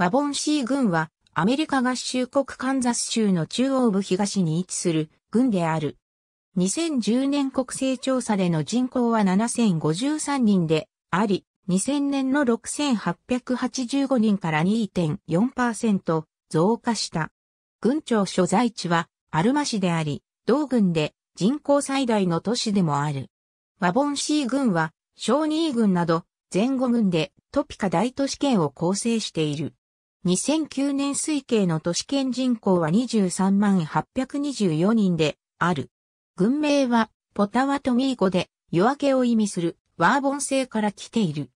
ワボンシー郡はアメリカ合衆国カンザス州の中央部東に位置する郡である。2010年国勢調査での人口は7053人であり、2000年の6885人から2.4%増加した。郡庁所在地はアルマ市であり、同郡で人口最大の都市でもある。ワボンシー郡は、小2郡など前後郡でトピカ大都市圏を構成している。2009年推計の都市圏人口は23万824人である。軍名はポタワトミー語で夜明けを意味するワーボン製から来ている。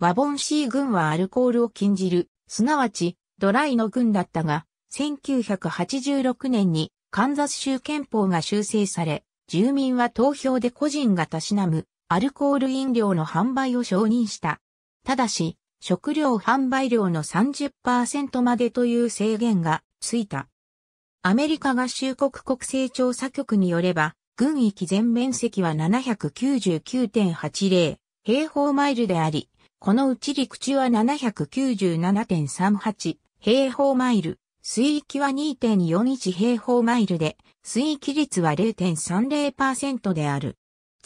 ワボンシー軍はアルコールを禁じる、すなわちドライの軍だったが、1986年にカンザス州憲法が修正され、住民は投票で個人がたしなむアルコール飲料の販売を承認した。ただし、食料販売量の30%までという制限がついた。アメリカ合衆国国勢調査局によれば、軍域全面積は799.80平方マイルであり、このうち陸地は797.38平方マイル、水域は2.41平方マイルで、水域率は0.30%である。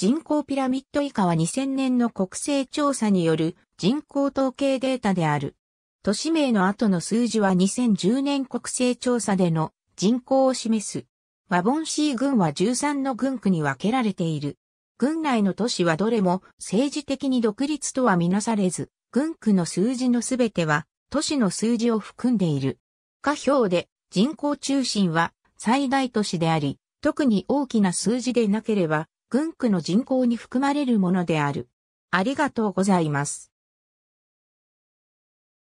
人口ピラミッド以下は2000年の国勢調査による人口統計データである。都市名の後の数字は2010年国勢調査での人口を示す。ワボンシー郡は13の郡区に分けられている。郡内の都市はどれも政治的に独立とはみなされず、郡区の数字のすべては都市の数字を含んでいる。下表で人口中心は最大都市であり、特に大きな数字でなければ軍区の人口に含まれるものである。ありがとうございます。